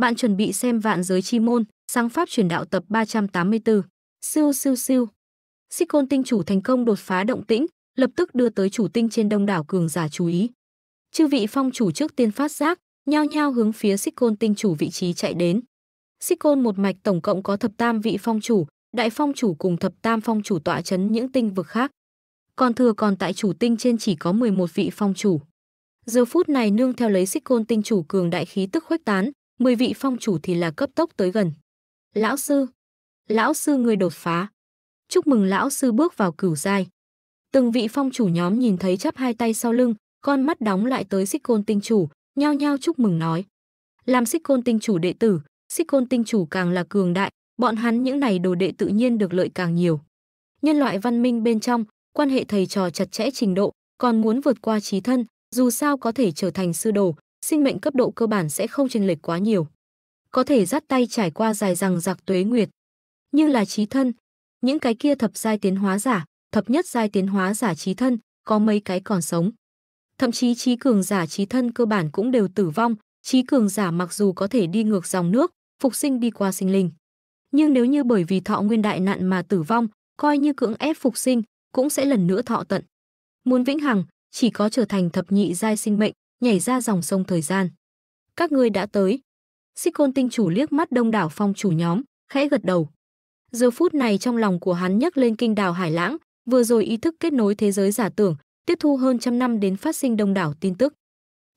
Bạn chuẩn bị xem Vạn giới chi môn, Sáng pháp truyền đạo tập 384. Siêu siêu siêu. xích côn tinh chủ thành công đột phá động tĩnh, lập tức đưa tới chủ tinh trên đông đảo cường giả chú ý. Chư vị phong chủ trước tiên phát giác, nhao nhao hướng phía xích côn tinh chủ vị trí chạy đến. xích côn một mạch tổng cộng có thập tam vị phong chủ, đại phong chủ cùng thập tam phong chủ tọa chấn những tinh vực khác. Còn thừa còn tại chủ tinh trên chỉ có 11 vị phong chủ. Giờ phút này nương theo lấy xích côn tinh chủ cường đại khí tức khuếch tán, 10 vị phong chủ thì là cấp tốc tới gần. Lão sư, lão sư người đột phá. Chúc mừng lão sư bước vào cửu giai. Từng vị phong chủ nhóm nhìn thấy chắp hai tay sau lưng, con mắt đóng lại tới xích côn tinh chủ, nhao nhao chúc mừng nói. Làm xích côn tinh chủ đệ tử, xích côn tinh chủ càng là cường đại, bọn hắn những này đồ đệ tự nhiên được lợi càng nhiều. Nhân loại văn minh bên trong, quan hệ thầy trò chặt chẽ trình độ, còn muốn vượt qua trí thân, dù sao có thể trở thành sư đồ, sinh mệnh cấp độ cơ bản sẽ không chênh lệch quá nhiều. Có thể dắt tay trải qua dài rằng giặc tuế nguyệt. Như là trí thân, những cái kia thập giai tiến hóa giả, thập nhất giai tiến hóa giả trí thân, có mấy cái còn sống. Thậm chí trí cường giả trí thân cơ bản cũng đều tử vong, trí cường giả mặc dù có thể đi ngược dòng nước, phục sinh đi qua sinh linh. Nhưng nếu như bởi vì thọ nguyên đại nạn mà tử vong, coi như cưỡng ép phục sinh, cũng sẽ lần nữa thọ tận. Muốn vĩnh hằng, chỉ có trở thành thập nhị giai sinh mệnh, nhảy ra dòng sông thời gian. Các ngươi đã tới. Xích tinh chủ liếc mắt đông đảo phong chủ nhóm, khẽ gật đầu. Giờ phút này trong lòng của hắn nhấc lên kinh đào hải lãng, vừa rồi ý thức kết nối thế giới giả tưởng, tiếp thu hơn trăm năm đến phát sinh đông đảo tin tức.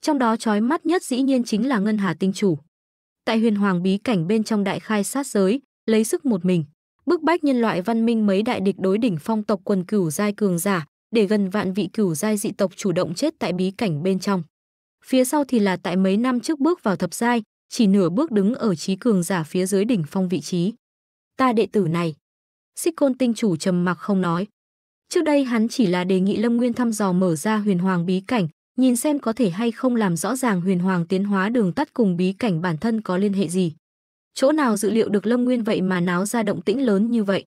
Trong đó chói mắt nhất dĩ nhiên chính là ngân hà tinh chủ. Tại huyền hoàng bí cảnh bên trong đại khai sát giới, lấy sức một mình, bức bách nhân loại văn minh mấy đại địch đối đỉnh phong tộc quần cửu giai cường giả, để gần vạn vị cửu giai dị tộc chủ động chết tại bí cảnh bên trong phía sau thì là tại mấy năm trước bước vào thập giai, chỉ nửa bước đứng ở trí cường giả phía dưới đỉnh phong vị trí. Ta đệ tử này. Xích côn tinh chủ trầm mặc không nói. Trước đây hắn chỉ là đề nghị Lâm Nguyên thăm dò mở ra huyền hoàng bí cảnh, nhìn xem có thể hay không làm rõ ràng huyền hoàng tiến hóa đường tắt cùng bí cảnh bản thân có liên hệ gì. Chỗ nào dự liệu được Lâm Nguyên vậy mà náo ra động tĩnh lớn như vậy.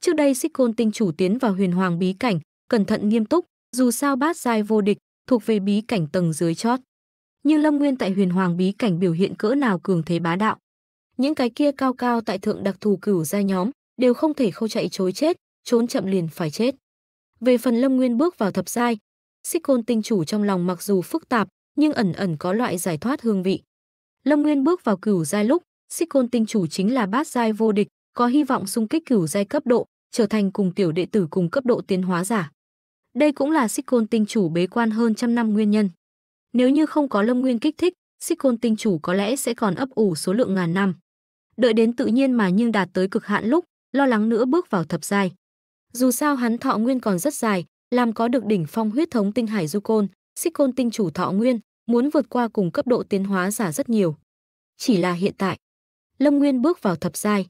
Trước đây xích côn tinh chủ tiến vào huyền hoàng bí cảnh, cẩn thận nghiêm túc, dù sao bát giai vô địch, thuộc về bí cảnh tầng dưới chót nhưng Lâm Nguyên tại huyền hoàng bí cảnh biểu hiện cỡ nào cường thế bá đạo. Những cái kia cao cao tại thượng đặc thù cửu gia nhóm đều không thể không chạy chối chết, trốn chậm liền phải chết. Về phần Lâm Nguyên bước vào thập giai, Xích Côn tinh chủ trong lòng mặc dù phức tạp, nhưng ẩn ẩn có loại giải thoát hương vị. Lâm Nguyên bước vào cửu giai lúc, Xích Côn tinh chủ chính là bát giai vô địch, có hy vọng xung kích cửu giai cấp độ, trở thành cùng tiểu đệ tử cùng cấp độ tiến hóa giả. Đây cũng là Xích Côn tinh chủ bế quan hơn trăm năm nguyên nhân. Nếu như không có Lâm Nguyên kích thích, xích côn tinh chủ có lẽ sẽ còn ấp ủ số lượng ngàn năm. Đợi đến tự nhiên mà nhưng đạt tới cực hạn lúc, lo lắng nữa bước vào thập giai. Dù sao hắn thọ nguyên còn rất dài, làm có được đỉnh phong huyết thống tinh hải du côn, xích côn tinh chủ thọ nguyên, muốn vượt qua cùng cấp độ tiến hóa giả rất nhiều. Chỉ là hiện tại, Lâm Nguyên bước vào thập giai.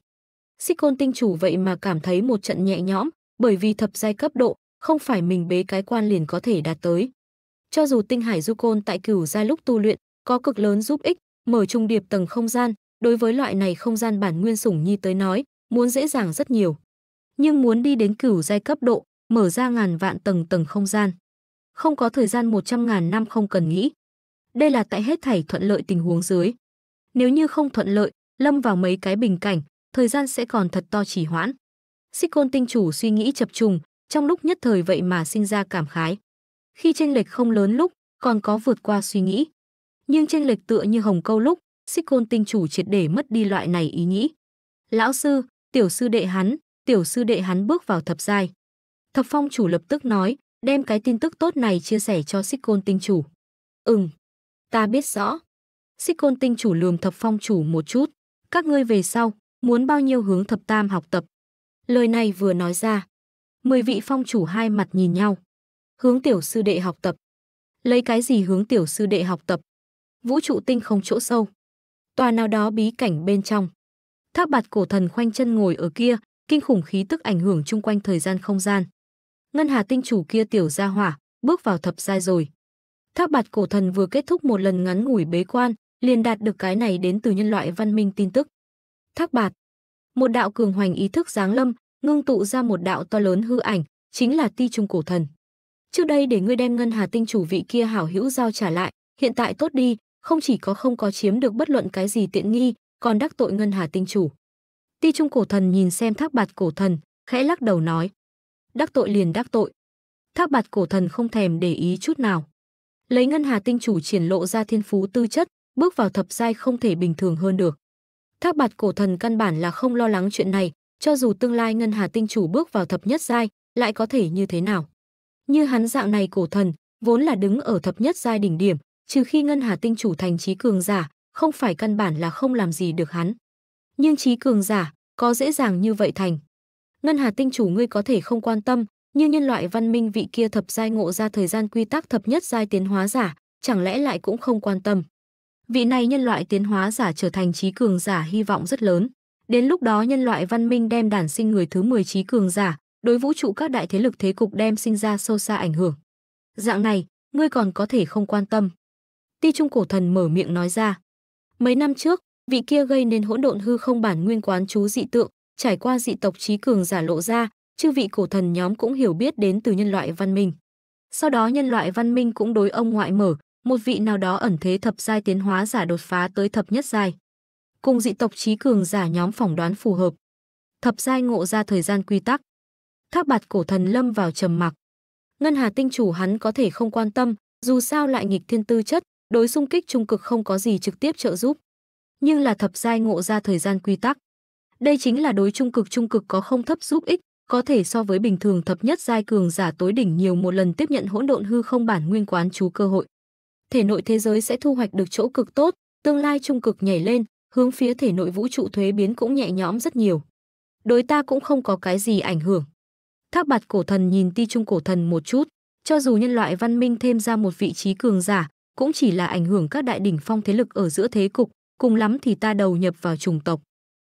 Xích côn tinh chủ vậy mà cảm thấy một trận nhẹ nhõm, bởi vì thập giai cấp độ, không phải mình bế cái quan liền có thể đạt tới. Cho dù tinh hải du côn tại cửu gia lúc tu luyện có cực lớn giúp ích, mở trung điệp tầng không gian, đối với loại này không gian bản nguyên sủng nhi tới nói, muốn dễ dàng rất nhiều. Nhưng muốn đi đến cửu giai cấp độ, mở ra ngàn vạn tầng tầng không gian, không có thời gian 100 ngàn năm không cần nghĩ. Đây là tại hết thảy thuận lợi tình huống dưới. Nếu như không thuận lợi, lâm vào mấy cái bình cảnh, thời gian sẽ còn thật to chỉ hoãn. Xích côn tinh chủ suy nghĩ chập trùng, trong lúc nhất thời vậy mà sinh ra cảm khái. Khi tranh lệch không lớn lúc, còn có vượt qua suy nghĩ. Nhưng tranh lệch tựa như hồng câu lúc, xích côn tinh chủ triệt để mất đi loại này ý nghĩ. Lão sư, tiểu sư đệ hắn, tiểu sư đệ hắn bước vào thập giai. Thập phong chủ lập tức nói, đem cái tin tức tốt này chia sẻ cho xích côn tinh chủ. Ừm, ta biết rõ. Xích côn tinh chủ lườm thập phong chủ một chút. Các ngươi về sau, muốn bao nhiêu hướng thập tam học tập. Lời này vừa nói ra. Mười vị phong chủ hai mặt nhìn nhau hướng tiểu sư đệ học tập. Lấy cái gì hướng tiểu sư đệ học tập? Vũ trụ tinh không chỗ sâu. Tòa nào đó bí cảnh bên trong. tháp bạt cổ thần khoanh chân ngồi ở kia, kinh khủng khí tức ảnh hưởng chung quanh thời gian không gian. Ngân hà tinh chủ kia tiểu gia hỏa, bước vào thập giai rồi. tháp bạt cổ thần vừa kết thúc một lần ngắn ngủi bế quan, liền đạt được cái này đến từ nhân loại văn minh tin tức. tháp bạt, một đạo cường hoành ý thức giáng lâm, ngưng tụ ra một đạo to lớn hư ảnh, chính là ti trung cổ thần. Trước đây để ngươi đem ngân hà tinh chủ vị kia hảo hữu giao trả lại, hiện tại tốt đi, không chỉ có không có chiếm được bất luận cái gì tiện nghi, còn đắc tội ngân hà tinh chủ. Ti trung cổ thần nhìn xem thác bạt cổ thần, khẽ lắc đầu nói. Đắc tội liền đắc tội. Thác bạt cổ thần không thèm để ý chút nào. Lấy ngân hà tinh chủ triển lộ ra thiên phú tư chất, bước vào thập giai không thể bình thường hơn được. Thác bạt cổ thần căn bản là không lo lắng chuyện này, cho dù tương lai ngân hà tinh chủ bước vào thập nhất giai, lại có thể như thế nào. Như hắn dạng này cổ thần, vốn là đứng ở thập nhất giai đỉnh điểm, trừ khi ngân hà tinh chủ thành trí cường giả, không phải căn bản là không làm gì được hắn. Nhưng trí cường giả, có dễ dàng như vậy thành. Ngân hà tinh chủ ngươi có thể không quan tâm, như nhân loại văn minh vị kia thập giai ngộ ra thời gian quy tắc thập nhất giai tiến hóa giả, chẳng lẽ lại cũng không quan tâm. Vị này nhân loại tiến hóa giả trở thành trí cường giả hy vọng rất lớn. Đến lúc đó nhân loại văn minh đem đản sinh người thứ 10 trí cường giả, đối vũ trụ các đại thế lực thế cục đem sinh ra sâu xa ảnh hưởng. Dạng này, ngươi còn có thể không quan tâm. Ti Trung Cổ Thần mở miệng nói ra. Mấy năm trước, vị kia gây nên hỗn độn hư không bản nguyên quán chú dị tượng, trải qua dị tộc trí cường giả lộ ra, chư vị cổ thần nhóm cũng hiểu biết đến từ nhân loại văn minh. Sau đó nhân loại văn minh cũng đối ông ngoại mở, một vị nào đó ẩn thế thập giai tiến hóa giả đột phá tới thập nhất giai. Cùng dị tộc trí cường giả nhóm phỏng đoán phù hợp. Thập giai ngộ ra thời gian quy tắc, Thác bạt cổ thần lâm vào trầm mặc. Ngân Hà Tinh chủ hắn có thể không quan tâm, dù sao lại nghịch thiên tư chất, đối xung kích trung cực không có gì trực tiếp trợ giúp. Nhưng là thập giai ngộ ra thời gian quy tắc. Đây chính là đối trung cực trung cực có không thấp giúp ích, có thể so với bình thường thập nhất giai cường giả tối đỉnh nhiều một lần tiếp nhận hỗn độn hư không bản nguyên quán chú cơ hội. Thể nội thế giới sẽ thu hoạch được chỗ cực tốt, tương lai trung cực nhảy lên, hướng phía thể nội vũ trụ thuế biến cũng nhẹ nhõm rất nhiều. Đối ta cũng không có cái gì ảnh hưởng. Thác bạt cổ thần nhìn ti trung cổ thần một chút, cho dù nhân loại văn minh thêm ra một vị trí cường giả, cũng chỉ là ảnh hưởng các đại đỉnh phong thế lực ở giữa thế cục, cùng lắm thì ta đầu nhập vào chủng tộc.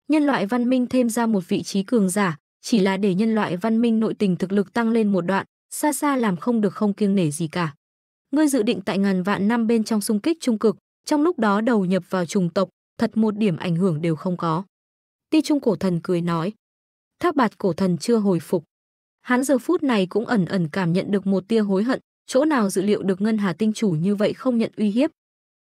Nhân loại văn minh thêm ra một vị trí cường giả, chỉ là để nhân loại văn minh nội tình thực lực tăng lên một đoạn, xa xa làm không được không kiêng nể gì cả. Ngươi dự định tại ngàn vạn năm bên trong xung kích trung cực, trong lúc đó đầu nhập vào chủng tộc, thật một điểm ảnh hưởng đều không có. Ti Trung cổ thần cười nói. Tháp bạt cổ thần chưa hồi phục hắn giờ phút này cũng ẩn ẩn cảm nhận được một tia hối hận, chỗ nào dự liệu được Ngân Hà Tinh chủ như vậy không nhận uy hiếp.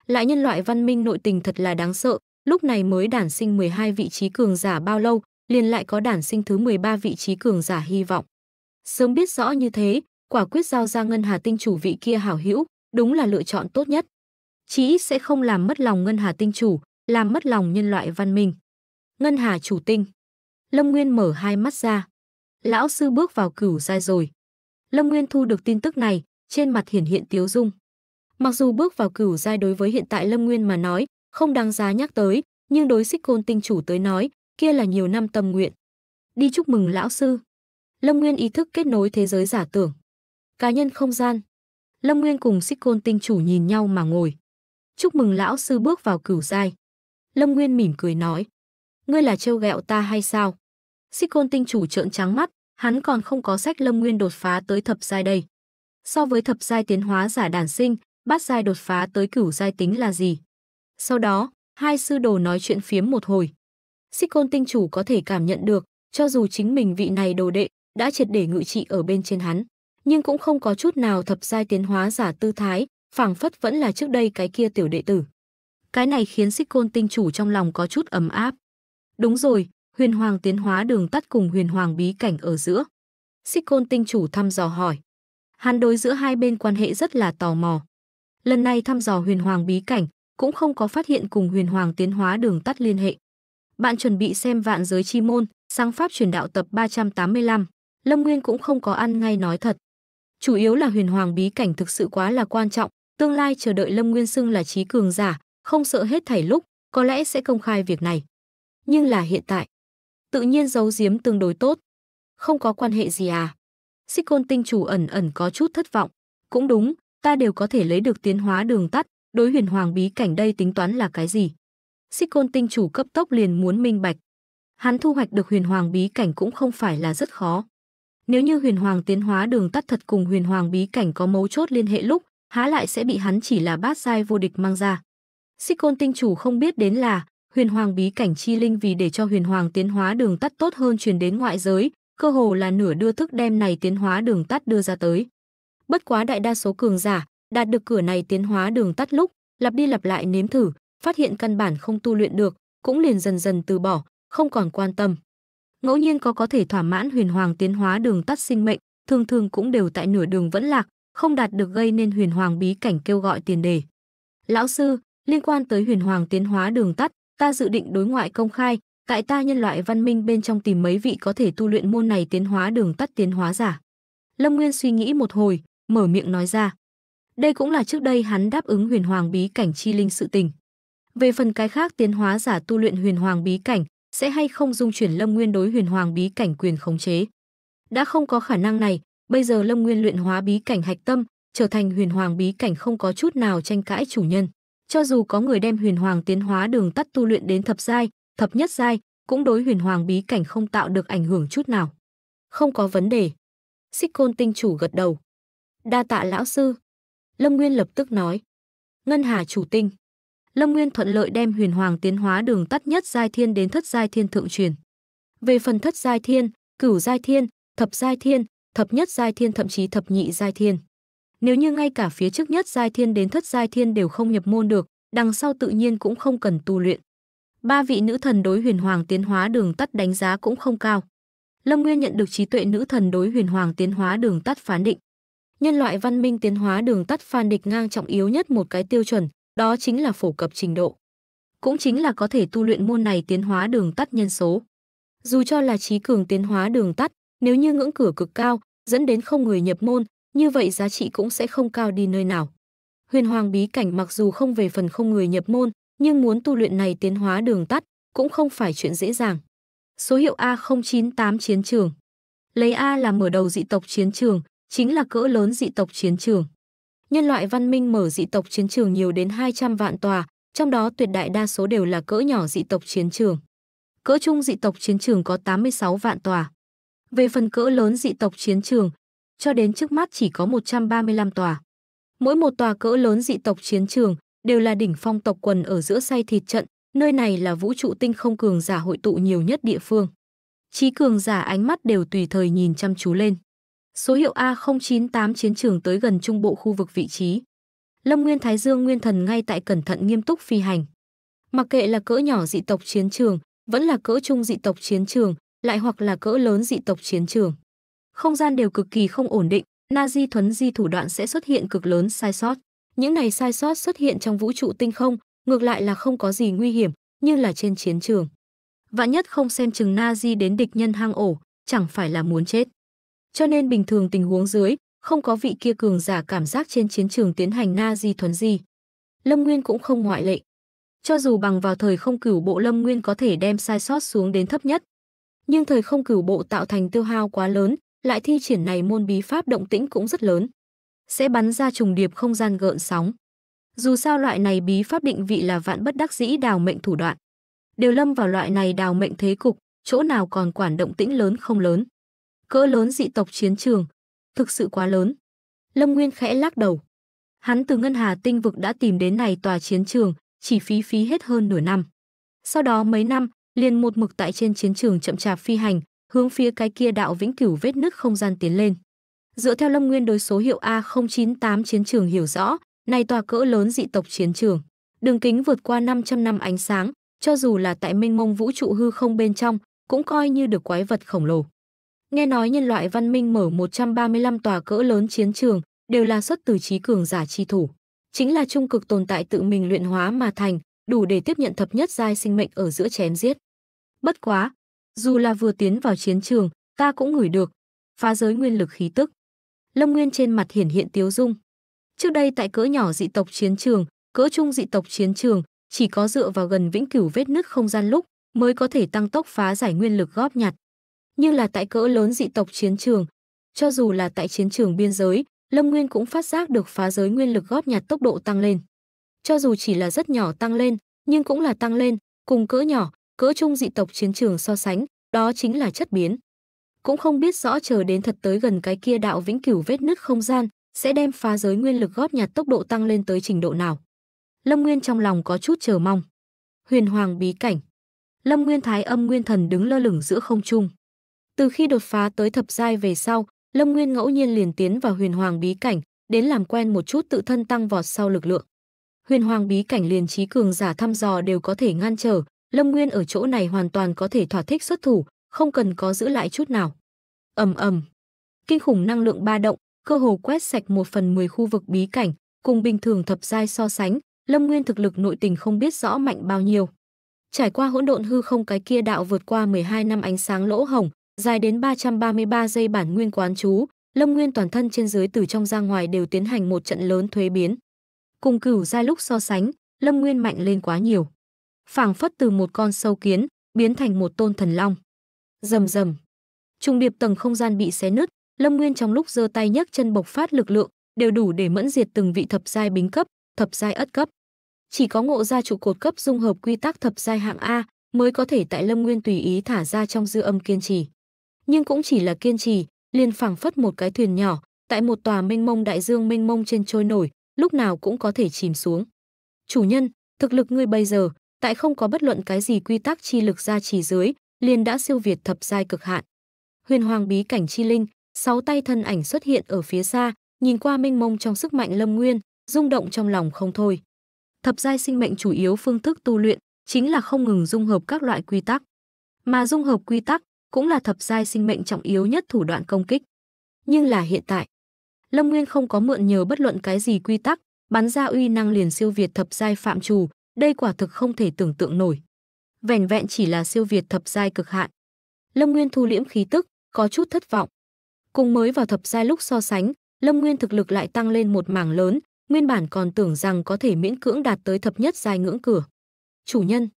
Lại nhân loại văn minh nội tình thật là đáng sợ, lúc này mới đản sinh 12 vị trí cường giả bao lâu, liền lại có đản sinh thứ 13 vị trí cường giả hy vọng. Sớm biết rõ như thế, quả quyết giao ra Ngân Hà Tinh chủ vị kia hảo hữu, đúng là lựa chọn tốt nhất. Chí sẽ không làm mất lòng Ngân Hà Tinh chủ, làm mất lòng nhân loại văn minh. Ngân Hà chủ tinh. Lâm Nguyên mở hai mắt ra lão sư bước vào cửu giai rồi. Lâm Nguyên thu được tin tức này, trên mặt hiển hiện tiếu dung. Mặc dù bước vào cửu giai đối với hiện tại Lâm Nguyên mà nói, không đáng giá nhắc tới, nhưng đối xích côn tinh chủ tới nói, kia là nhiều năm tâm nguyện. Đi chúc mừng lão sư. Lâm Nguyên ý thức kết nối thế giới giả tưởng. Cá nhân không gian. Lâm Nguyên cùng xích côn tinh chủ nhìn nhau mà ngồi. Chúc mừng lão sư bước vào cửu giai. Lâm Nguyên mỉm cười nói. Ngươi là trêu gẹo ta hay sao? Sikon tinh chủ trợn trắng mắt, hắn còn không có sách lâm nguyên đột phá tới thập giai đây. So với thập giai tiến hóa giả đàn sinh, bát giai đột phá tới cửu giai tính là gì? Sau đó, hai sư đồ nói chuyện phiếm một hồi. Sikon tinh chủ có thể cảm nhận được, cho dù chính mình vị này đồ đệ đã triệt để ngự trị ở bên trên hắn, nhưng cũng không có chút nào thập giai tiến hóa giả tư thái, phảng phất vẫn là trước đây cái kia tiểu đệ tử. Cái này khiến Sikon tinh chủ trong lòng có chút ấm áp. Đúng rồi, huyền hoàng tiến hóa đường tắt cùng huyền hoàng bí cảnh ở giữa. Xích côn tinh chủ thăm dò hỏi. Hắn đối giữa hai bên quan hệ rất là tò mò. Lần này thăm dò huyền hoàng bí cảnh, cũng không có phát hiện cùng huyền hoàng tiến hóa đường tắt liên hệ. Bạn chuẩn bị xem vạn giới chi môn, sáng pháp truyền đạo tập 385. Lâm Nguyên cũng không có ăn ngay nói thật. Chủ yếu là huyền hoàng bí cảnh thực sự quá là quan trọng, tương lai chờ đợi Lâm Nguyên xưng là trí cường giả, không sợ hết thảy lúc, có lẽ sẽ công khai việc này. Nhưng là hiện tại, tự nhiên giấu giếm tương đối tốt. Không có quan hệ gì à? Xích côn tinh chủ ẩn ẩn có chút thất vọng. Cũng đúng, ta đều có thể lấy được tiến hóa đường tắt, đối huyền hoàng bí cảnh đây tính toán là cái gì? Xích côn tinh chủ cấp tốc liền muốn minh bạch. Hắn thu hoạch được huyền hoàng bí cảnh cũng không phải là rất khó. Nếu như huyền hoàng tiến hóa đường tắt thật cùng huyền hoàng bí cảnh có mấu chốt liên hệ lúc, há lại sẽ bị hắn chỉ là bát sai vô địch mang ra. Xích côn tinh chủ không biết đến là, huyền hoàng bí cảnh chi linh vì để cho huyền hoàng tiến hóa đường tắt tốt hơn truyền đến ngoại giới, cơ hồ là nửa đưa thức đem này tiến hóa đường tắt đưa ra tới. Bất quá đại đa số cường giả đạt được cửa này tiến hóa đường tắt lúc, lặp đi lặp lại nếm thử, phát hiện căn bản không tu luyện được, cũng liền dần dần từ bỏ, không còn quan tâm. Ngẫu nhiên có có thể thỏa mãn huyền hoàng tiến hóa đường tắt sinh mệnh, thường thường cũng đều tại nửa đường vẫn lạc, không đạt được gây nên huyền hoàng bí cảnh kêu gọi tiền đề. Lão sư, liên quan tới huyền hoàng tiến hóa đường tắt, ta dự định đối ngoại công khai, tại ta nhân loại văn minh bên trong tìm mấy vị có thể tu luyện môn này tiến hóa đường tắt tiến hóa giả. Lâm Nguyên suy nghĩ một hồi, mở miệng nói ra. Đây cũng là trước đây hắn đáp ứng huyền hoàng bí cảnh chi linh sự tình. Về phần cái khác tiến hóa giả tu luyện huyền hoàng bí cảnh, sẽ hay không dung chuyển Lâm Nguyên đối huyền hoàng bí cảnh quyền khống chế. Đã không có khả năng này, bây giờ Lâm Nguyên luyện hóa bí cảnh hạch tâm, trở thành huyền hoàng bí cảnh không có chút nào tranh cãi chủ nhân. Cho dù có người đem huyền hoàng tiến hóa đường tắt tu luyện đến thập giai, thập nhất giai, cũng đối huyền hoàng bí cảnh không tạo được ảnh hưởng chút nào. Không có vấn đề. Xích côn tinh chủ gật đầu. Đa tạ lão sư. Lâm Nguyên lập tức nói. Ngân Hà chủ tinh. Lâm Nguyên thuận lợi đem huyền hoàng tiến hóa đường tắt nhất giai thiên đến thất giai thiên thượng truyền. Về phần thất giai thiên, cửu giai thiên, thập giai thiên, thập nhất giai thiên thậm chí thập nhị giai thiên. Nếu như ngay cả phía trước nhất giai thiên đến thất giai thiên đều không nhập môn được, đằng sau tự nhiên cũng không cần tu luyện. Ba vị nữ thần đối huyền hoàng tiến hóa đường tắt đánh giá cũng không cao. Lâm Nguyên nhận được trí tuệ nữ thần đối huyền hoàng tiến hóa đường tắt phán định. Nhân loại văn minh tiến hóa đường tắt phán định ngang trọng yếu nhất một cái tiêu chuẩn, đó chính là phổ cập trình độ. Cũng chính là có thể tu luyện môn này tiến hóa đường tắt nhân số. Dù cho là trí cường tiến hóa đường tắt, nếu như ngưỡng cửa cực cao, dẫn đến không người nhập môn, như vậy giá trị cũng sẽ không cao đi nơi nào. Huyền Hoàng bí cảnh mặc dù không về phần không người nhập môn, nhưng muốn tu luyện này tiến hóa đường tắt cũng không phải chuyện dễ dàng. Số hiệu A098 chiến trường. Lấy A là mở đầu dị tộc chiến trường, chính là cỡ lớn dị tộc chiến trường. Nhân loại văn minh mở dị tộc chiến trường nhiều đến 200 vạn tòa, trong đó tuyệt đại đa số đều là cỡ nhỏ dị tộc chiến trường. Cỡ trung dị tộc chiến trường có 86 vạn tòa. Về phần cỡ lớn dị tộc chiến trường, cho đến trước mắt chỉ có 135 tòa. Mỗi một tòa cỡ lớn dị tộc chiến trường đều là đỉnh phong tộc quần ở giữa say thịt trận, nơi này là vũ trụ tinh không cường giả hội tụ nhiều nhất địa phương. Chí cường giả ánh mắt đều tùy thời nhìn chăm chú lên. Số hiệu A098 chiến trường tới gần trung bộ khu vực vị trí. Lâm Nguyên Thái Dương Nguyên Thần ngay tại cẩn thận nghiêm túc phi hành. Mặc kệ là cỡ nhỏ dị tộc chiến trường, vẫn là cỡ trung dị tộc chiến trường, lại hoặc là cỡ lớn dị tộc chiến trường không gian đều cực kỳ không ổn định, na di thuấn di thủ đoạn sẽ xuất hiện cực lớn sai sót. Những này sai sót xuất hiện trong vũ trụ tinh không, ngược lại là không có gì nguy hiểm, như là trên chiến trường. Vạn nhất không xem chừng na di đến địch nhân hang ổ, chẳng phải là muốn chết. Cho nên bình thường tình huống dưới, không có vị kia cường giả cảm giác trên chiến trường tiến hành na di thuấn di. Lâm Nguyên cũng không ngoại lệ. Cho dù bằng vào thời không cửu bộ Lâm Nguyên có thể đem sai sót xuống đến thấp nhất, nhưng thời không cửu bộ tạo thành tiêu hao quá lớn, lại thi triển này môn bí pháp động tĩnh cũng rất lớn. Sẽ bắn ra trùng điệp không gian gợn sóng. Dù sao loại này bí pháp định vị là vạn bất đắc dĩ đào mệnh thủ đoạn. Đều lâm vào loại này đào mệnh thế cục, chỗ nào còn quản động tĩnh lớn không lớn. Cỡ lớn dị tộc chiến trường, thực sự quá lớn. Lâm Nguyên khẽ lắc đầu. Hắn từ Ngân Hà Tinh Vực đã tìm đến này tòa chiến trường, chỉ phí phí hết hơn nửa năm. Sau đó mấy năm, liền một mực tại trên chiến trường chậm chạp phi hành, hướng phía cái kia đạo vĩnh cửu vết nứt không gian tiến lên. Dựa theo Lâm Nguyên đối số hiệu A098 chiến trường hiểu rõ, này tòa cỡ lớn dị tộc chiến trường, đường kính vượt qua 500 năm ánh sáng, cho dù là tại mênh mông vũ trụ hư không bên trong, cũng coi như được quái vật khổng lồ. Nghe nói nhân loại văn minh mở 135 tòa cỡ lớn chiến trường, đều là xuất từ trí cường giả chi thủ. Chính là trung cực tồn tại tự mình luyện hóa mà thành, đủ để tiếp nhận thập nhất giai sinh mệnh ở giữa chém giết. Bất quá, dù là vừa tiến vào chiến trường, ta cũng ngửi được phá giới nguyên lực khí tức. Lâm Nguyên trên mặt hiển hiện tiếu dung. Trước đây tại cỡ nhỏ dị tộc chiến trường, cỡ trung dị tộc chiến trường, chỉ có dựa vào gần vĩnh cửu vết nứt không gian lúc mới có thể tăng tốc phá giải nguyên lực góp nhặt. Nhưng là tại cỡ lớn dị tộc chiến trường, cho dù là tại chiến trường biên giới, Lâm Nguyên cũng phát giác được phá giới nguyên lực góp nhặt tốc độ tăng lên. Cho dù chỉ là rất nhỏ tăng lên, nhưng cũng là tăng lên, cùng cỡ nhỏ, cỡ chung dị tộc chiến trường so sánh, đó chính là chất biến. Cũng không biết rõ chờ đến thật tới gần cái kia đạo vĩnh cửu vết nứt không gian, sẽ đem phá giới nguyên lực góp nhặt tốc độ tăng lên tới trình độ nào. Lâm Nguyên trong lòng có chút chờ mong. Huyền Hoàng bí cảnh. Lâm Nguyên Thái Âm Nguyên Thần đứng lơ lửng giữa không trung. Từ khi đột phá tới thập giai về sau, Lâm Nguyên ngẫu nhiên liền tiến vào Huyền Hoàng bí cảnh, đến làm quen một chút tự thân tăng vọt sau lực lượng. Huyền Hoàng bí cảnh liền trí cường giả thăm dò đều có thể ngăn trở, Lâm Nguyên ở chỗ này hoàn toàn có thể thỏa thích xuất thủ, không cần có giữ lại chút nào. Ầm ầm. Kinh khủng năng lượng ba động, cơ hồ quét sạch một phần mười khu vực bí cảnh, cùng bình thường thập giai so sánh, Lâm Nguyên thực lực nội tình không biết rõ mạnh bao nhiêu. Trải qua hỗn độn hư không cái kia đạo vượt qua 12 năm ánh sáng lỗ hổng dài đến 333 giây bản nguyên quán chú, Lâm Nguyên toàn thân trên dưới từ trong ra ngoài đều tiến hành một trận lớn thuế biến. Cùng cửu giai lúc so sánh, Lâm Nguyên mạnh lên quá nhiều phảng phất từ một con sâu kiến biến thành một tôn thần long. Rầm rầm. Trung điệp tầng không gian bị xé nứt, Lâm Nguyên trong lúc giơ tay nhấc chân bộc phát lực lượng, đều đủ để mẫn diệt từng vị thập giai bính cấp, thập giai ất cấp. Chỉ có ngộ ra trụ cột cấp dung hợp quy tắc thập giai hạng A mới có thể tại Lâm Nguyên tùy ý thả ra trong dư âm kiên trì. Nhưng cũng chỉ là kiên trì, liền phảng phất một cái thuyền nhỏ, tại một tòa mênh mông đại dương mênh mông trên trôi nổi, lúc nào cũng có thể chìm xuống. Chủ nhân, thực lực ngươi bây giờ tại không có bất luận cái gì quy tắc chi lực ra chỉ dưới, liền đã siêu việt thập giai cực hạn. Huyền hoàng bí cảnh chi linh, sáu tay thân ảnh xuất hiện ở phía xa, nhìn qua mênh mông trong sức mạnh lâm nguyên, rung động trong lòng không thôi. Thập giai sinh mệnh chủ yếu phương thức tu luyện chính là không ngừng dung hợp các loại quy tắc, mà dung hợp quy tắc cũng là thập giai sinh mệnh trọng yếu nhất thủ đoạn công kích. Nhưng là hiện tại, Lâm Nguyên không có mượn nhờ bất luận cái gì quy tắc, bắn ra uy năng liền siêu việt thập giai phạm chủ, đây quả thực không thể tưởng tượng nổi. Vẻn vẹn chỉ là siêu việt thập giai cực hạn. Lâm Nguyên thu liễm khí tức, có chút thất vọng. Cùng mới vào thập giai lúc so sánh, Lâm Nguyên thực lực lại tăng lên một mảng lớn, nguyên bản còn tưởng rằng có thể miễn cưỡng đạt tới thập nhất giai ngưỡng cửa. Chủ nhân.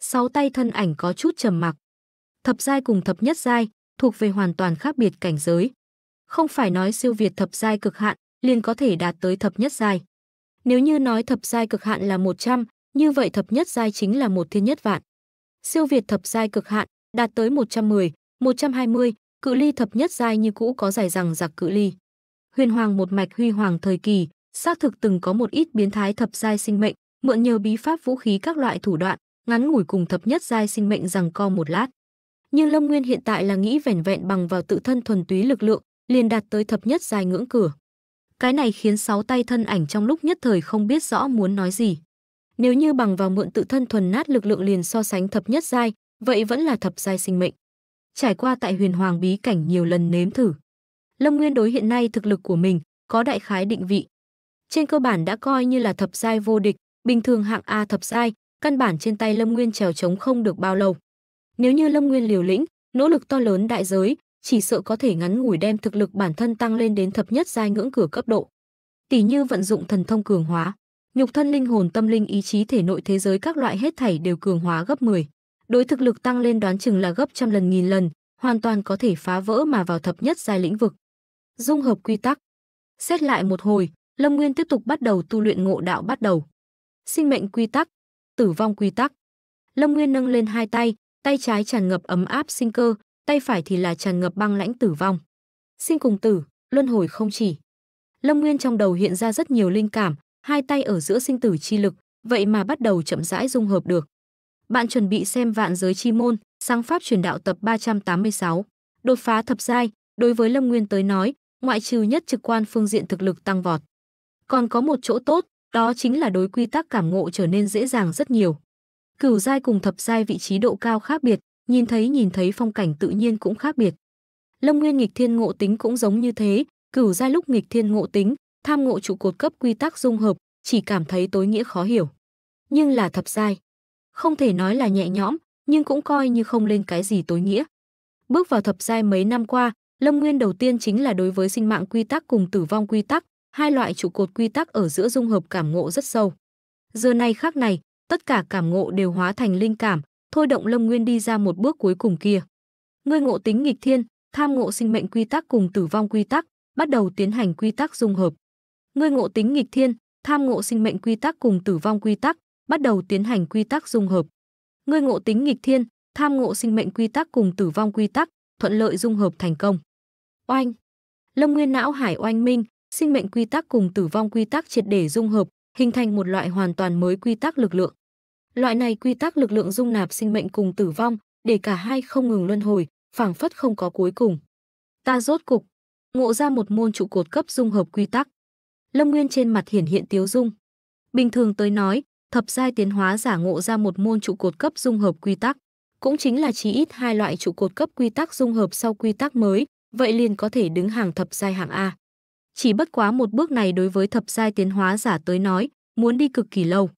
Sáu tay thân ảnh có chút trầm mặc. Thập giai cùng thập nhất giai thuộc về hoàn toàn khác biệt cảnh giới. Không phải nói siêu việt thập giai cực hạn, liền có thể đạt tới thập nhất giai. Nếu như nói thập giai cực hạn là 100, như vậy thập nhất giai chính là một thiên nhất vạn. Siêu việt thập giai cực hạn, đạt tới 110, 120, cự ly thập nhất giai như cũ có dài rằng giặc cự ly. Huyền Hoàng một mạch huy hoàng thời kỳ, xác thực từng có một ít biến thái thập giai sinh mệnh, mượn nhờ bí pháp vũ khí các loại thủ đoạn, ngắn ngủi cùng thập nhất giai sinh mệnh rằng co một lát. Nhưng Lâm Nguyên hiện tại là nghĩ vẻn vẹn bằng vào tự thân thuần túy lực lượng, liền đạt tới thập nhất giai ngưỡng cửa. Cái này khiến sáu tay thân ảnh trong lúc nhất thời không biết rõ muốn nói gì. Nếu như bằng vào mượn tự thân thuần nát lực lượng liền so sánh thập nhất giai, vậy vẫn là thập giai sinh mệnh. Trải qua tại Huyền Hoàng bí cảnh nhiều lần nếm thử, Lâm Nguyên đối hiện nay thực lực của mình có đại khái định vị. Trên cơ bản đã coi như là thập giai vô địch, bình thường hạng A thập giai, căn bản trên tay Lâm Nguyên trèo chống không được bao lâu. Nếu như Lâm Nguyên liều lĩnh, nỗ lực to lớn đại giới, chỉ sợ có thể ngắn ngủi đem thực lực bản thân tăng lên đến thập nhất giai ngưỡng cửa cấp độ. Tỷ như vận dụng thần thông cường hóa, nhục thân linh hồn tâm linh ý chí thể nội thế giới các loại hết thảy đều cường hóa gấp 10. Đối thực lực tăng lên đoán chừng là gấp trăm lần nghìn lần, hoàn toàn có thể phá vỡ mà vào thập nhất giai lĩnh vực. Dung hợp quy tắc. Xét lại một hồi, Lâm Nguyên tiếp tục bắt đầu tu luyện ngộ đạo bắt đầu. Sinh mệnh quy tắc, tử vong quy tắc. Lâm Nguyên nâng lên hai tay, tay trái tràn ngập ấm áp sinh cơ, tay phải thì là tràn ngập băng lãnh tử vong. Sinh cùng tử, luân hồi không chỉ. Lâm Nguyên trong đầu hiện ra rất nhiều linh cảm, hai tay ở giữa sinh tử chi lực, vậy mà bắt đầu chậm rãi dung hợp được. Bạn chuẩn bị xem Vạn giới chi môn, Sáng pháp truyền đạo tập 386, đột phá thập giai, đối với Lâm Nguyên tới nói, ngoại trừ nhất trực quan phương diện thực lực tăng vọt. Còn có một chỗ tốt, đó chính là đối quy tắc cảm ngộ trở nên dễ dàng rất nhiều. Cửu giai cùng thập giai vị trí độ cao khác biệt, nhìn thấy nhìn thấy phong cảnh tự nhiên cũng khác biệt. Lâm Nguyên nghịch thiên ngộ tính cũng giống như thế, cửu giai lúc nghịch thiên ngộ tính, tham ngộ trụ cột cấp quy tắc dung hợp, chỉ cảm thấy tối nghĩa khó hiểu. Nhưng là thập giai. Không thể nói là nhẹ nhõm, nhưng cũng coi như không lên cái gì tối nghĩa. Bước vào thập giai mấy năm qua, Lâm Nguyên đầu tiên chính là đối với sinh mạng quy tắc cùng tử vong quy tắc, hai loại trụ cột quy tắc ở giữa dung hợp cảm ngộ rất sâu. Giờ này khác này, tất cả cảm ngộ đều hóa thành linh cảm, thôi động Lâm Nguyên đi ra một bước cuối cùng kia. Ngươi ngộ tính nghịch thiên, tham ngộ sinh mệnh quy tắc cùng tử vong quy tắc, bắt đầu tiến hành quy tắc dung hợp. Ngươi ngộ tính nghịch thiên, tham ngộ sinh mệnh quy tắc cùng tử vong quy tắc, bắt đầu tiến hành quy tắc dung hợp. Ngươi ngộ tính nghịch thiên, tham ngộ sinh mệnh quy tắc cùng tử vong quy tắc, thuận lợi dung hợp thành công. Oanh! Lâm Nguyên não hải oanh minh, sinh mệnh quy tắc cùng tử vong quy tắc triệt để dung hợp, hình thành một loại hoàn toàn mới quy tắc lực lượng. Loại này quy tắc lực lượng dung nạp sinh mệnh cùng tử vong, để cả hai không ngừng luân hồi, phảng phất không có cuối cùng. Ta rốt cục ngộ ra một môn trụ cột cấp dung hợp quy tắc. Lâm Nguyên trên mặt hiển hiện tiếu dung. Bình thường tới nói, thập giai tiến hóa giả ngộ ra một môn trụ cột cấp dung hợp quy tắc, cũng chính là chỉ ít hai loại trụ cột cấp quy tắc dung hợp sau quy tắc mới, vậy liền có thể đứng hàng thập giai hạng A. Chỉ bất quá một bước này đối với thập giai tiến hóa giả tới nói, muốn đi cực kỳ lâu.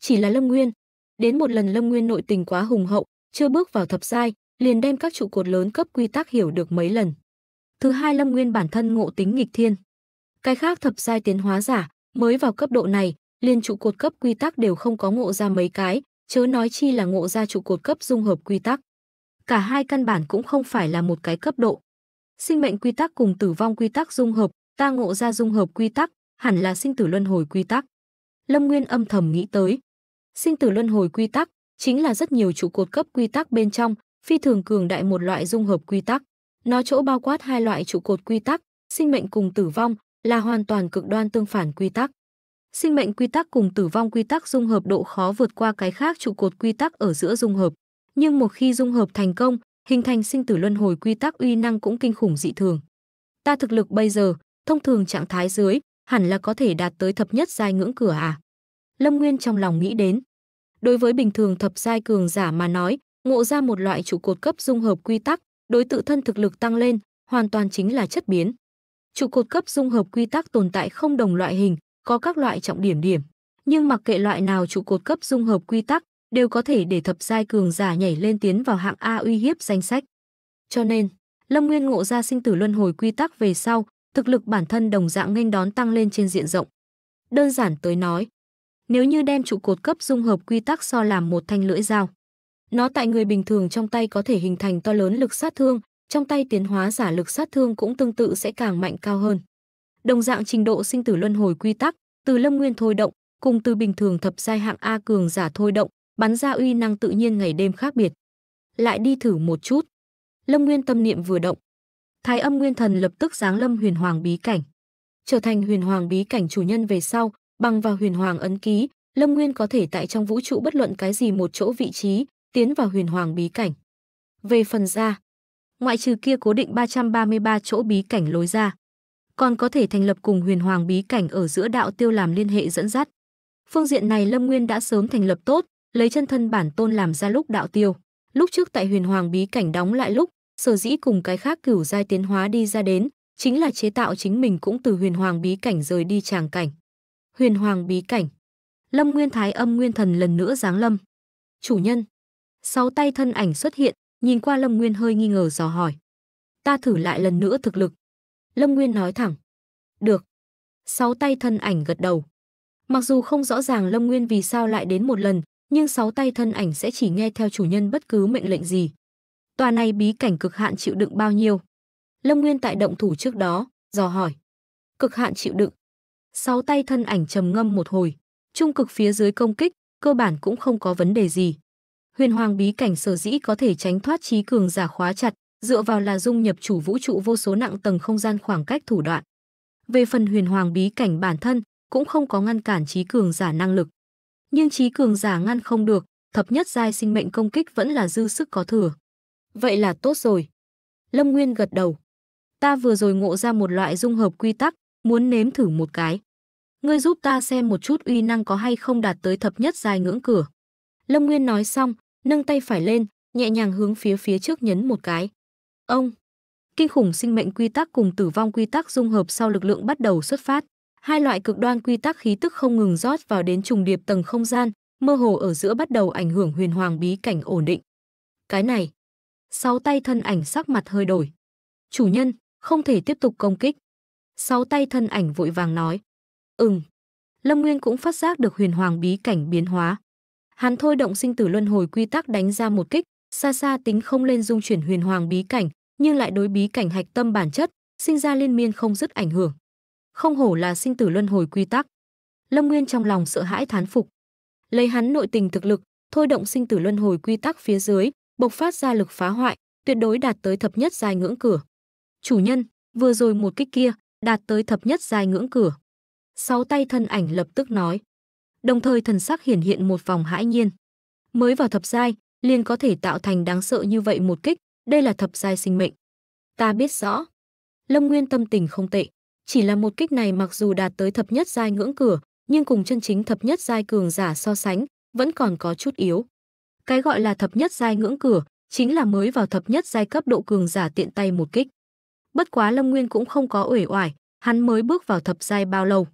Chỉ là Lâm Nguyên, đến một lần Lâm Nguyên nội tình quá hùng hậu, chưa bước vào thập giai, liền đem các trụ cột lớn cấp quy tắc hiểu được mấy lần. Thứ hai Lâm Nguyên bản thân ngộ tính nghịch thiên, cái khác thập giai tiến hóa giả, mới vào cấp độ này, liên trụ cột cấp quy tắc đều không có ngộ ra mấy cái, chớ nói chi là ngộ ra trụ cột cấp dung hợp quy tắc. Cả hai căn bản cũng không phải là một cái cấp độ. Sinh mệnh quy tắc cùng tử vong quy tắc dung hợp, ta ngộ ra dung hợp quy tắc, hẳn là sinh tử luân hồi quy tắc. Lâm Nguyên âm thầm nghĩ tới. Sinh tử luân hồi quy tắc chính là rất nhiều trụ cột cấp quy tắc bên trong, phi thường cường đại một loại dung hợp quy tắc. Nó chỗ bao quát hai loại trụ cột quy tắc, sinh mệnh cùng tử vong, là hoàn toàn cực đoan tương phản quy tắc. Sinh mệnh quy tắc cùng tử vong quy tắc dung hợp độ khó vượt qua cái khác trụ cột quy tắc ở giữa dung hợp. Nhưng một khi dung hợp thành công, hình thành sinh tử luân hồi quy tắc uy năng cũng kinh khủng dị thường. Ta thực lực bây giờ, thông thường trạng thái dưới, hẳn là có thể đạt tới thập nhất giai ngưỡng cửa à? Lâm Nguyên trong lòng nghĩ đến. Đối với bình thường thập giai cường giả mà nói, ngộ ra một loại trụ cột cấp dung hợp quy tắc, đối tự thân thực lực tăng lên, hoàn toàn chính là chất biến. Trụ cột cấp dung hợp quy tắc tồn tại không đồng loại hình, có các loại trọng điểm điểm, nhưng mặc kệ loại nào trụ cột cấp dung hợp quy tắc đều có thể để thập giai cường giả nhảy lên tiến vào hạng A uy hiếp danh sách. Cho nên, Lâm Nguyên ngộ ra sinh tử luân hồi quy tắc về sau, thực lực bản thân đồng dạng nghênh đón tăng lên trên diện rộng. Đơn giản tới nói, nếu như đem trụ cột cấp dung hợp quy tắc so làm một thanh lưỡi dao, nó tại người bình thường trong tay có thể hình thành to lớn lực sát thương, trong tay tiến hóa giả lực sát thương cũng tương tự sẽ càng mạnh cao hơn. Đồng dạng trình độ sinh tử luân hồi quy tắc, từ lâm nguyên thôi động, cùng từ bình thường thập giai hạng A cường giả thôi động, bắn ra uy năng tự nhiên ngày đêm khác biệt. Lại đi thử một chút. Lâm Nguyên tâm niệm vừa động, Thái Âm Nguyên Thần lập tức giáng lâm Huyền Hoàng bí cảnh. Trở thành Huyền Hoàng bí cảnh chủ nhân về sau, bằng vào Huyền Hoàng ấn ký, Lâm Nguyên có thể tại trong vũ trụ bất luận cái gì một chỗ vị trí, tiến vào Huyền Hoàng bí cảnh. Về phần ra, ngoại trừ kia cố định 333 chỗ bí cảnh lối ra. Còn có thể thành lập cùng huyền hoàng bí cảnh ở giữa đạo tiêu làm liên hệ dẫn dắt. Phương diện này Lâm Nguyên đã sớm thành lập tốt, lấy chân thân bản tôn làm ra lúc đạo tiêu. Lúc trước tại huyền hoàng bí cảnh đóng lại lúc, sở dĩ cùng cái khác cửu giai tiến hóa đi ra đến, chính là chế tạo chính mình cũng từ huyền hoàng bí cảnh rời đi tràng cảnh. Huyền hoàng bí cảnh. Lâm Nguyên Thái âm Nguyên Thần lần nữa giáng lâm. Chủ nhân. Sáu tay thân ảnh xuất hiện, Nhìn qua Lâm Nguyên hơi nghi ngờ dò hỏi. Ta thử lại lần nữa thực lực. Lâm Nguyên nói thẳng. Được. Sáu tay thân ảnh gật đầu. Mặc dù không rõ ràng Lâm Nguyên vì sao lại đến một lần, nhưng sáu tay thân ảnh sẽ chỉ nghe theo chủ nhân bất cứ mệnh lệnh gì. Tòa này bí cảnh cực hạn chịu đựng bao nhiêu? Lâm Nguyên tại động thủ trước đó, dò hỏi. Cực hạn chịu đựng. Sáu tay thân ảnh trầm ngâm một hồi. Trung cực phía dưới công kích, cơ bản cũng không có vấn đề gì huyền hoàng bí cảnh sở dĩ có thể tránh thoát trí cường giả khóa chặt, dựa vào là dung nhập chủ vũ trụ vô số nặng tầng không gian khoảng cách thủ đoạn. Về phần huyền hoàng bí cảnh bản thân, cũng không có ngăn cản trí cường giả năng lực. Nhưng trí cường giả ngăn không được, thập nhất giai sinh mệnh công kích vẫn là dư sức có thừa. Vậy là tốt rồi. Lâm Nguyên gật đầu. Ta vừa rồi ngộ ra một loại dung hợp quy tắc, muốn nếm thử một cái. Ngươi giúp ta xem một chút uy năng có hay không đạt tới thập nhất giai ngưỡng cửa. Lâm Nguyên nói xong, nâng tay phải lên, nhẹ nhàng hướng phía phía trước nhấn một cái. Ông! Kinh khủng sinh mệnh quy tắc cùng tử vong quy tắc dung hợp sau lực lượng bắt đầu xuất phát. Hai loại cực đoan quy tắc khí tức không ngừng rót vào đến trùng điệp tầng không gian, mơ hồ ở giữa bắt đầu ảnh hưởng huyền hoàng bí cảnh ổn định. Cái này! Sáu tay thân ảnh sắc mặt hơi đổi. Chủ nhân, không thể tiếp tục công kích. Sáu tay thân ảnh vội vàng nói. Ừm. Lâm Nguyên cũng phát giác được huyền hoàng bí cảnh biến hóa. Hắn thôi động sinh tử luân hồi quy tắc đánh ra một kích, xa xa tính không lên dung chuyển huyền hoàng bí cảnh, nhưng lại đối bí cảnh hạch tâm bản chất, sinh ra liên miên không dứt ảnh hưởng. Không hổ là sinh tử luân hồi quy tắc. Lâm Nguyên trong lòng sợ hãi thán phục. Lấy hắn nội tình thực lực, thôi động sinh tử luân hồi quy tắc phía dưới, bộc phát ra lực phá hoại, tuyệt đối đạt tới thập nhất dài ngưỡng cửa. Chủ nhân, vừa rồi một kích kia, đạt tới thập nhất dài ngưỡng cửa. Sáu tay thân ảnh lập tức nói đồng thời thần sắc hiển hiện một vòng hãi nhiên. Mới vào thập giai, liền có thể tạo thành đáng sợ như vậy một kích, đây là thập giai sinh mệnh. Ta biết rõ. Lâm Nguyên tâm tình không tệ, chỉ là một kích này mặc dù đạt tới thập nhất giai ngưỡng cửa, nhưng cùng chân chính thập nhất giai cường giả so sánh, vẫn còn có chút yếu. Cái gọi là thập nhất giai ngưỡng cửa, chính là mới vào thập nhất giai cấp độ cường giả tiện tay một kích. Bất quá Lâm Nguyên cũng không có uể oải, hắn mới bước vào thập giai bao lâu,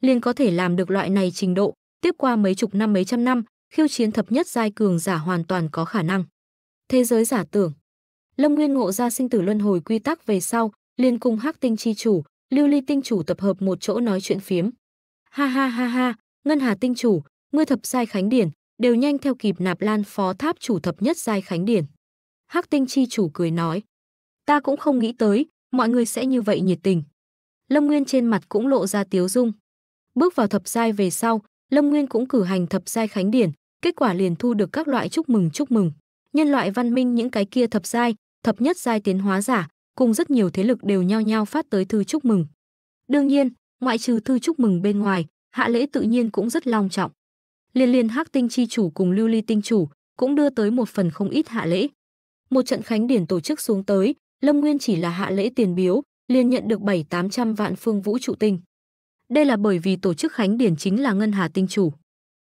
liền có thể làm được loại này trình độ, tiếp qua mấy chục năm mấy trăm năm, khiêu chiến thập nhất giai cường giả hoàn toàn có khả năng. Thế giới giả tưởng. Lâm Nguyên ngộ ra sinh tử luân hồi quy tắc về sau, liền cùng Hắc Tinh chi chủ, Lưu Ly tinh chủ tập hợp một chỗ nói chuyện phiếm. Ha ha ha ha, Ngân Hà tinh chủ, ngươi thập giai khánh điển, đều nhanh theo kịp Nạp Lan phó tháp chủ thập nhất giai khánh điển. Hắc Tinh chi chủ cười nói, ta cũng không nghĩ tới, mọi người sẽ như vậy nhiệt tình. Lâm Nguyên trên mặt cũng lộ ra tiếu dung. Bước vào thập giai về sau, Lâm Nguyên cũng cử hành thập giai khánh điển, kết quả liền thu được các loại chúc mừng chúc mừng. Nhân loại văn minh những cái kia thập giai, thập nhất giai tiến hóa giả, cùng rất nhiều thế lực đều nhao nhao phát tới thư chúc mừng. Đương nhiên, ngoại trừ thư chúc mừng bên ngoài, hạ lễ tự nhiên cũng rất long trọng. Liên liên Hắc Tinh chi chủ cùng Lưu Ly tinh chủ cũng đưa tới một phần không ít hạ lễ. Một trận khánh điển tổ chức xuống tới, Lâm Nguyên chỉ là hạ lễ tiền biếu, liền nhận được 7-800 vạn phương vũ trụ tinh. Đây là bởi vì tổ chức Khánh Điển chính là Ngân Hà Tinh Chủ.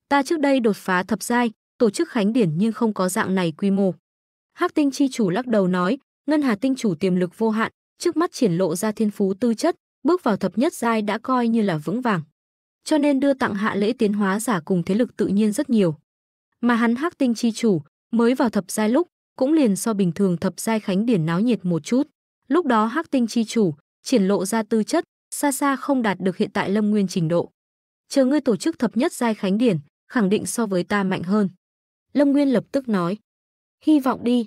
Ta trước đây đột phá thập giai, tổ chức Khánh Điển nhưng không có dạng này quy mô. Hắc Tinh Chi Chủ lắc đầu nói, Ngân Hà Tinh Chủ tiềm lực vô hạn, trước mắt triển lộ ra thiên phú tư chất, bước vào thập nhất giai đã coi như là vững vàng. Cho nên đưa tặng hạ lễ tiến hóa giả cùng thế lực tự nhiên rất nhiều. Mà hắn Hắc Tinh Chi Chủ, mới vào thập giai lúc, cũng liền so bình thường thập giai Khánh Điển náo nhiệt một chút. Lúc đó Hắc Tinh Chi Chủ, triển lộ ra tư chất, xa xa không đạt được hiện tại lâm nguyên trình độ. Chờ ngươi tổ chức thập nhất giai khánh điển, khẳng định so với ta mạnh hơn. Lâm Nguyên lập tức nói. Hy vọng đi.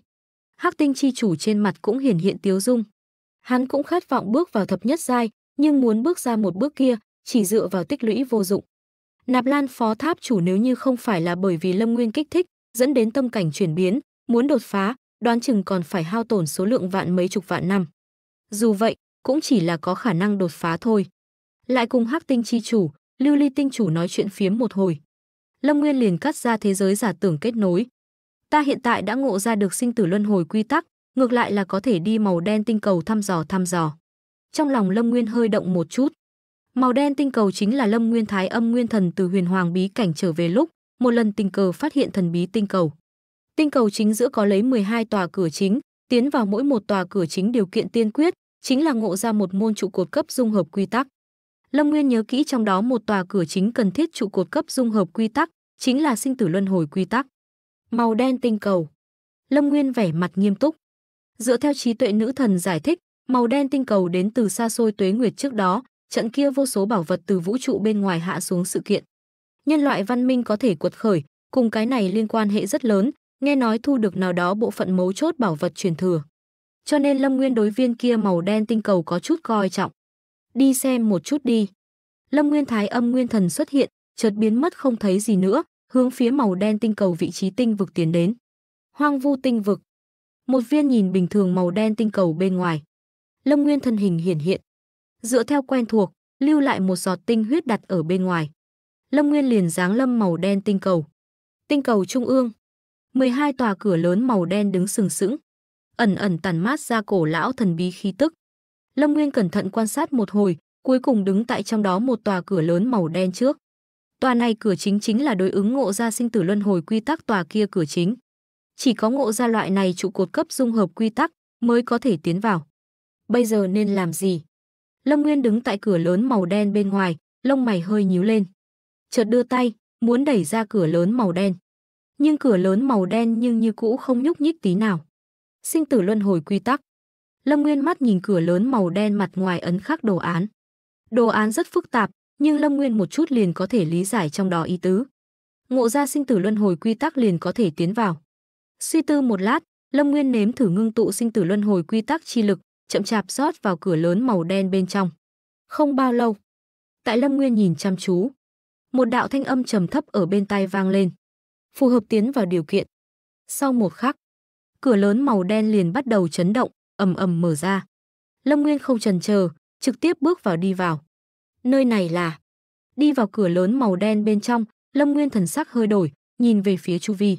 Hắc tinh chi chủ trên mặt cũng hiển hiện tiếu dung. Hắn cũng khát vọng bước vào thập nhất giai, nhưng muốn bước ra một bước kia, chỉ dựa vào tích lũy vô dụng. Nạp Lan phó tháp chủ nếu như không phải là bởi vì Lâm Nguyên kích thích, dẫn đến tâm cảnh chuyển biến, muốn đột phá, đoán chừng còn phải hao tổn số lượng vạn mấy chục vạn năm. Dù vậy, cũng chỉ là có khả năng đột phá thôi. Lại cùng Hắc Tinh chi chủ, Lưu Ly tinh chủ nói chuyện phiếm một hồi. Lâm Nguyên liền cắt ra thế giới giả tưởng kết nối. Ta hiện tại đã ngộ ra được sinh tử luân hồi quy tắc, ngược lại là có thể đi màu đen tinh cầu thăm dò thăm dò. Trong lòng Lâm Nguyên hơi động một chút. Màu đen tinh cầu chính là Lâm Nguyên Thái Âm Nguyên Thần từ Huyền Hoàng bí cảnh trở về lúc, một lần tình cờ phát hiện thần bí tinh cầu. Tinh cầu chính giữa có lấy 12 tòa cửa chính, tiến vào mỗi một tòa cửa chính điều kiện tiên quyết chính là ngộ ra một môn trụ cột cấp dung hợp quy tắc. Lâm Nguyên nhớ kỹ trong đó một tòa cửa chính cần thiết trụ cột cấp dung hợp quy tắc, chính là sinh tử luân hồi quy tắc. Màu đen tinh cầu. Lâm Nguyên vẻ mặt nghiêm túc. Dựa theo trí tuệ nữ thần giải thích, màu đen tinh cầu đến từ xa xôi tuế nguyệt trước đó, trận kia vô số bảo vật từ vũ trụ bên ngoài hạ xuống sự kiện. Nhân loại văn minh có thể cuột khởi, cùng cái này liên quan hệ rất lớn, nghe nói thu được nào đó bộ phận mấu chốt bảo vật truyền thừa cho nên Lâm Nguyên đối viên kia màu đen tinh cầu có chút coi trọng. Đi xem một chút đi. Lâm Nguyên thái âm nguyên thần xuất hiện, chợt biến mất không thấy gì nữa, hướng phía màu đen tinh cầu vị trí tinh vực tiến đến. Hoang vu tinh vực. Một viên nhìn bình thường màu đen tinh cầu bên ngoài. Lâm Nguyên thân hình hiển hiện. Dựa theo quen thuộc, lưu lại một giọt tinh huyết đặt ở bên ngoài. Lâm Nguyên liền giáng lâm màu đen tinh cầu. Tinh cầu trung ương. 12 tòa cửa lớn màu đen đứng sừng sững, ẩn ẩn tàn mát ra cổ lão thần bí khí tức. Lâm Nguyên cẩn thận quan sát một hồi, cuối cùng đứng tại trong đó một tòa cửa lớn màu đen trước. Tòa này cửa chính chính là đối ứng ngộ ra sinh tử luân hồi quy tắc tòa kia cửa chính. Chỉ có ngộ ra loại này trụ cột cấp dung hợp quy tắc mới có thể tiến vào. Bây giờ nên làm gì? Lâm Nguyên đứng tại cửa lớn màu đen bên ngoài, lông mày hơi nhíu lên. Chợt đưa tay, muốn đẩy ra cửa lớn màu đen. Nhưng cửa lớn màu đen nhưng như cũ không nhúc nhích tí nào sinh tử luân hồi quy tắc. Lâm Nguyên mắt nhìn cửa lớn màu đen mặt ngoài ấn khắc đồ án. Đồ án rất phức tạp, nhưng Lâm Nguyên một chút liền có thể lý giải trong đó ý tứ. Ngộ ra sinh tử luân hồi quy tắc liền có thể tiến vào. Suy tư một lát, Lâm Nguyên nếm thử ngưng tụ sinh tử luân hồi quy tắc chi lực, chậm chạp rót vào cửa lớn màu đen bên trong. Không bao lâu, tại Lâm Nguyên nhìn chăm chú, một đạo thanh âm trầm thấp ở bên tai vang lên. Phù hợp tiến vào điều kiện. Sau một khắc, cửa lớn màu đen liền bắt đầu chấn động, ầm ầm mở ra. Lâm Nguyên không chần chờ, trực tiếp bước vào đi vào. Nơi này là... Đi vào cửa lớn màu đen bên trong, Lâm Nguyên thần sắc hơi đổi, nhìn về phía chu vi.